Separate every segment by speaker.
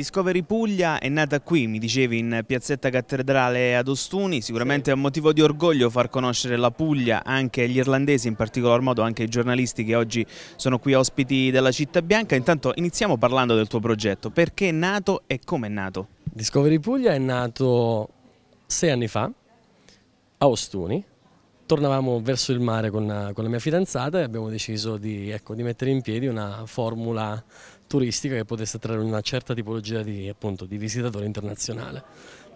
Speaker 1: Discovery Puglia è nata qui, mi dicevi, in Piazzetta Cattedrale ad Ostuni, sicuramente sì. è un motivo di orgoglio far conoscere la Puglia anche agli irlandesi, in particolar modo anche ai giornalisti che oggi sono qui ospiti della Città Bianca. Intanto iniziamo parlando
Speaker 2: del tuo progetto, perché è nato e come è nato? Discovery Puglia è nato sei anni fa a Ostuni, tornavamo verso il mare con, con, la mia fidanzata e abbiamo deciso di, ecco, di mettere in piedi una formula turistica che potesse attrarre una certa tipologia di, appunto, di visitatore internazionale.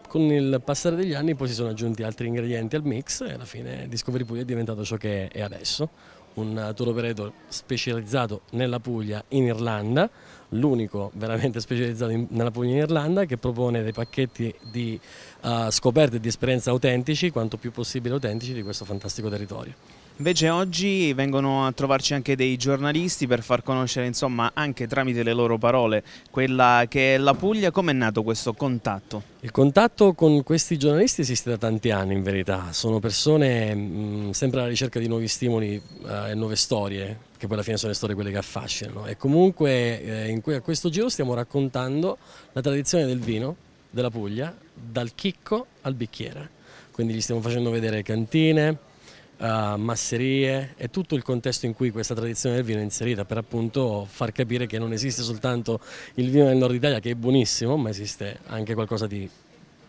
Speaker 2: Con il passare degli anni poi si sono aggiunti altri ingredienti al mix e alla fine Discovery Puglia è diventato ciò che è adesso, un tour operator specializzato nella Puglia in Irlanda l'unico veramente specializzato in, nella Puglia in Irlanda che propone dei pacchetti di uh, scoperte e di esperienze autentici, quanto più possibile autentici, di questo fantastico territorio. Invece oggi
Speaker 1: vengono a trovarci anche dei giornalisti per far conoscere insomma anche tramite le loro parole quella che è la Puglia, come è nato questo contatto?
Speaker 2: Il contatto con questi giornalisti esiste da tanti anni in verità, sono persone mh, mm, sempre alla ricerca di nuovi stimoli eh, e nuove storie, che poi alla fine sono le storie quelle che affascinano. E comunque eh, in que questo giro stiamo raccontando la tradizione del vino della Puglia, dal chicco al bicchiere. Quindi gli stiamo facendo vedere cantine, uh, masserie e tutto il contesto in cui questa tradizione del vino è inserita per appunto far capire che non esiste soltanto il vino del nord Italia che è buonissimo, ma esiste anche qualcosa di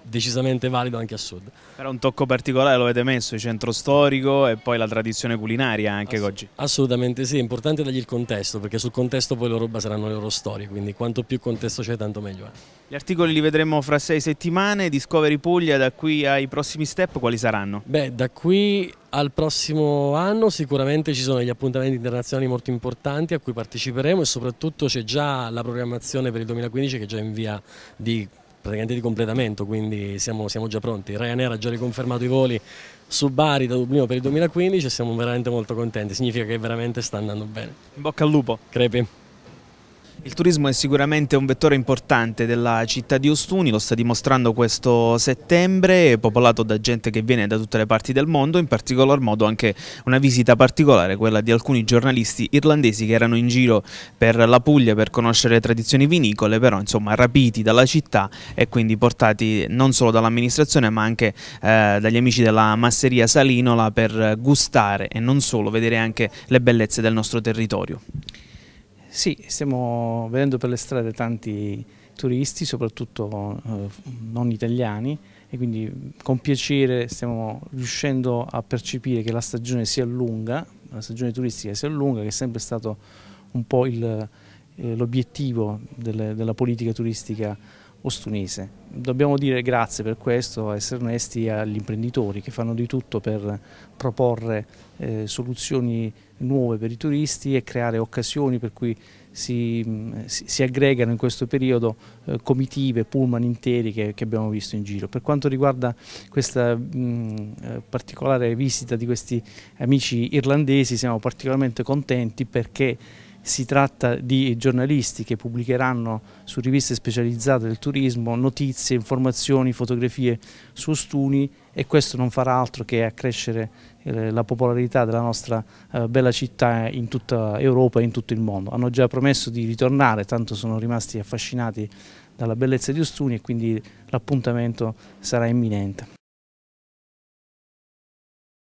Speaker 2: decisamente valido
Speaker 1: anche a sud. Però un tocco particolare lo avete messo, il centro storico e poi la tradizione culinaria anche
Speaker 2: Ass oggi. Assolutamente sì, è importante dargli il contesto perché sul contesto poi loro baseranno le loro storie, quindi quanto più contesto c'è tanto meglio è.
Speaker 1: Gli articoli li vedremo fra sei settimane, Discovery Puglia da qui ai prossimi step quali saranno?
Speaker 2: Beh da qui al prossimo anno sicuramente ci sono gli appuntamenti internazionali molto importanti a cui parteciperemo e soprattutto c'è già la programmazione per il 2015 che è già in via di praticamente di completamento, quindi siamo, siamo già pronti. Ryanair ha già riconfermato i voli su Bari da Dublino per il 2015 e siamo veramente molto contenti, significa che veramente sta andando bene. In bocca al lupo. Crepi. Il turismo è
Speaker 1: sicuramente un vettore importante della città di Ostuni, lo sta dimostrando questo settembre, popolato da gente che viene da tutte le parti del mondo, in particolar modo anche una visita particolare, quella di alcuni giornalisti irlandesi che erano in giro per la Puglia per conoscere le tradizioni vinicole, però insomma rapiti dalla città e quindi portati non solo dall'amministrazione ma anche eh, dagli amici della masseria Salinola per gustare e non solo, vedere anche le bellezze del nostro territorio.
Speaker 3: Sì, stiamo vedendo per le strade tanti turisti, soprattutto eh, non italiani e quindi con piacere stiamo riuscendo a percepire che la stagione si allunga, la stagione turistica si allunga, che è sempre stato un po' eh, l'obiettivo della politica turistica ostunese. Dobbiamo dire grazie per questo, essere onesti agli imprenditori che fanno di tutto per proporre eh, soluzioni nuove per i turisti e creare occasioni per cui si, mm, si aggregano in questo periodo eh, comitive, pullman interi che, che, abbiamo visto in giro. Per quanto riguarda questa mh, mm, eh, particolare visita di questi amici irlandesi siamo particolarmente contenti perché si tratta di giornalisti che pubblicheranno su riviste specializzate del turismo notizie, informazioni, fotografie su Ostuni e questo non farà altro che accrescere eh, la popolarità della nostra eh, bella città in tutta Europa e in tutto il mondo. Hanno già promesso di ritornare, tanto sono rimasti affascinati dalla bellezza di Ostuni e quindi l'appuntamento sarà imminente.